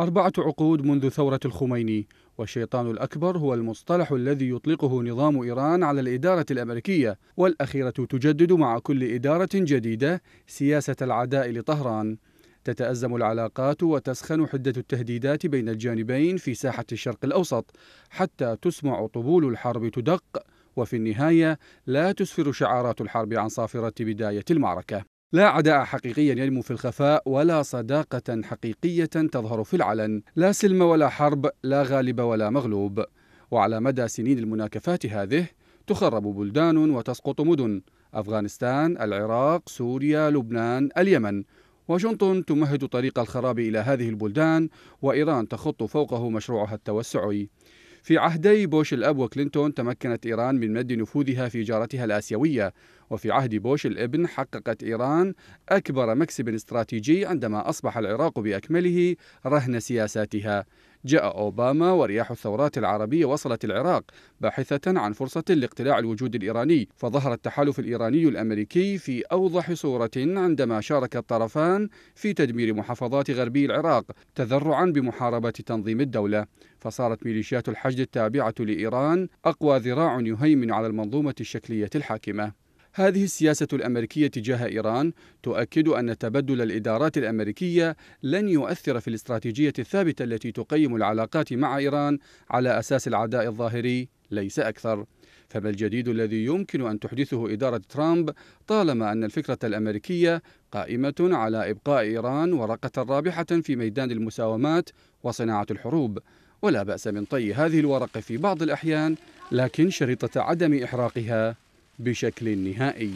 أربعة عقود منذ ثورة الخميني والشيطان الأكبر هو المصطلح الذي يطلقه نظام إيران على الإدارة الأمريكية والأخيرة تجدد مع كل إدارة جديدة سياسة العداء لطهران تتأزم العلاقات وتسخن حدة التهديدات بين الجانبين في ساحة الشرق الأوسط حتى تسمع طبول الحرب تدق وفي النهاية لا تسفر شعارات الحرب عن صافرة بداية المعركة لا عداء حقيقي ينمو في الخفاء ولا صداقة حقيقية تظهر في العلن لا سلم ولا حرب لا غالب ولا مغلوب وعلى مدى سنين المناكفات هذه تخرب بلدان وتسقط مدن أفغانستان، العراق، سوريا، لبنان، اليمن واشنطن تمهد طريق الخراب إلى هذه البلدان وإيران تخط فوقه مشروعها التوسعي في عهدي بوش الأب وكلينتون تمكنت إيران من مد نفوذها في جارتها الآسيوية وفي عهد بوش الابن حققت إيران أكبر مكسب استراتيجي عندما أصبح العراق بأكمله رهن سياساتها جاء أوباما ورياح الثورات العربية وصلت العراق باحثة عن فرصة لاقتلاع الوجود الإيراني فظهر التحالف الإيراني الأمريكي في أوضح صورة عندما شارك الطرفان في تدمير محافظات غربي العراق تذرعا بمحاربة تنظيم الدولة فصارت ميليشيات الحشد التابعة لإيران أقوى ذراع يهيمن على المنظومة الشكلية الحاكمة هذه السياسة الأمريكية تجاه إيران تؤكد أن تبدل الإدارات الأمريكية لن يؤثر في الاستراتيجية الثابتة التي تقيم العلاقات مع إيران على أساس العداء الظاهري ليس أكثر فما الجديد الذي يمكن أن تحدثه إدارة ترامب طالما أن الفكرة الأمريكية قائمة على إبقاء إيران ورقة رابحة في ميدان المساومات وصناعة الحروب ولا بأس من طي هذه الورقة في بعض الأحيان لكن شريطة عدم إحراقها بشكل نهائي